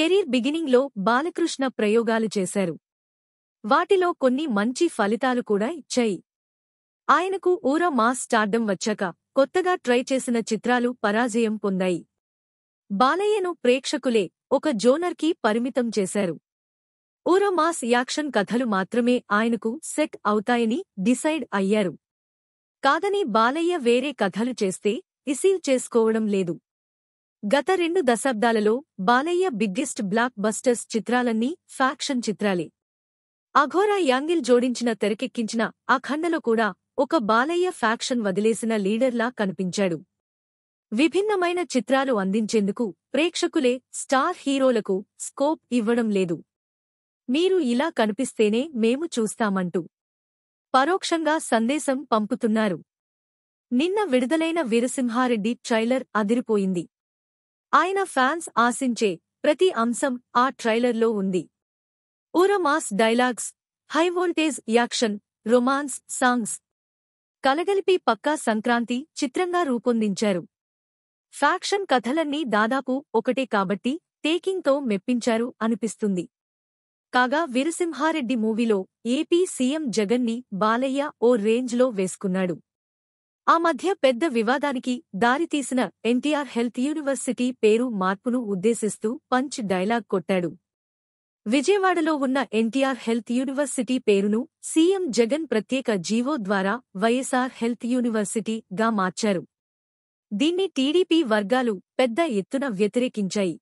career బిగినింగ్లో బాలకృష్ణ ప్రయోగాలు చేశారు వాటిలో కొన్ని మంచి ఫలితాలు కూడా ఇచ్చాయి ఆయనకు ఊర మాస్ స్టార్డం వచ్చాక కొత్తగా ట్రై చేసిన చిత్రాలు పరాజయం పొందాయి బాలయ్యను ప్రేక్షకులే ఒక జోనర్కి పరిమితం చేశారు ఊర మాస్ యాక్షన్ కథలు మాత్రమే ఆయనకు సెట్ అవుతాయని డిసైడ్ అయ్యారు కాదని బాలయ్య వేరే కథలు చేస్తే రిసీవ్ చేసుకోవడం లేదు గత రెండు దశాబ్దాలలో బాలయ్య బిగ్గెస్ట్ బ్లాక్ బస్టర్స్ చిత్రాలన్నీ ఫ్యాక్షన్ చిత్రాలే అఘోరా యాంగిల్ జోడించిన తెరకెక్కించిన అఖండలో కూడా ఒక బాలయ్య ఫ్యాక్షన్ వదిలేసిన లీడర్లా కనిపించాడు విభిన్నమైన చిత్రాలు అందించేందుకు ప్రేక్షకులే స్టార్ హీరోలకు స్కోప్ ఇవ్వడం లేదు మీరు ఇలా కనిపిస్తేనే మేము చూస్తామంటూ పరోక్షంగా సందేశం పంపుతున్నారు నిన్న విడుదలైన వీరసింహారెడ్డి ట్రైలర్ అదిరిపోయింది ఆయన ఫ్యాన్స్ ఆశించే ప్రతి అంశం ఆ ట్రైలర్లో ఉంది ఊరమాస్ dialogues high voltage action romance songs కలగలిపి పక్కా సంక్రాంతి చిత్రంగా రూపొందించారు ఫ్యాక్షన్ కథలన్నీ దాదాపు ఒకటే కాబట్టి టేకింగ్తో మెప్పించారు అనిపిస్తుంది కాగా వీరసింహారెడ్డి మూవీలో ఏపీ సీఎం జగన్ని బాలయ్య ఓ రేంజ్లో వేసుకున్నాడు ఆ మధ్య పెద్ద వివాదానికి దారితీసిన ఎన్టీఆర్ హెల్త్ యూనివర్సిటీ పేరు మార్పును ఉద్దేశిస్తూ పంచ్ డైలాగ్ కొట్టాడు విజయవాడలో ఉన్న ఎన్టీఆర్ హెల్త్ యూనివర్సిటీ పేరును సీఎం జగన్ ప్రత్యేక జీవో ద్వారా వైఎస్ఆర్ హెల్త్ యూనివర్సిటీగా మార్చారు దీన్ని టీడీపీ వర్గాలు పెద్ద ఎత్తున వ్యతిరేకించాయి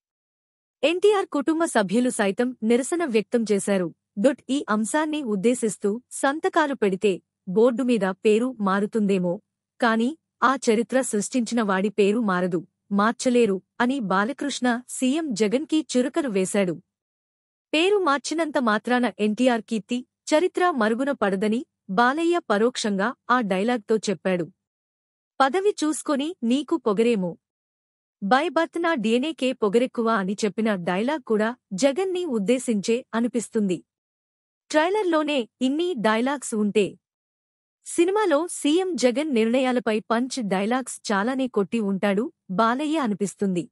ఎన్టీఆర్ కుటుంబ సభ్యులు సైతం నిరసన వ్యక్తం చేశారు డొట్ ఈ అంశాన్ని ఉద్దేశిస్తూ సంతకాలు పెడితే బోర్డు మీద పేరు మారుతుందేమో కాని ఆ చరిత్ర సృష్టించిన వాడి పేరు మారదు మార్చలేరు అని బాలకృష్ణ సీఎం జగన్కి చురుకను వేశాడు పేరు మార్చినంత మాత్రాన ఎన్టీఆర్ కీర్తి చరిత్ర మరుగున పడదని బాలయ్య పరోక్షంగా ఆ డైలాగ్తో చెప్పాడు పదవి చూసుకొని నీకు పొగరేమో బైబర్త్ నా డీఎన్ఏకే పొగరెక్కువ అని చెప్పిన డైలాగ్ కూడా జగన్ని ఉద్దేశించే అనిపిస్తుంది ట్రైలర్లోనే ఇన్ని డైలాగ్స్ ఉంటే సినిమాలో సీఎం జగన్ నిర్ణయాలపై పంచ్ డైలాగ్స్ చాలానే కొట్టి ఉంటాడు బాలయ్య అనిపిస్తుంది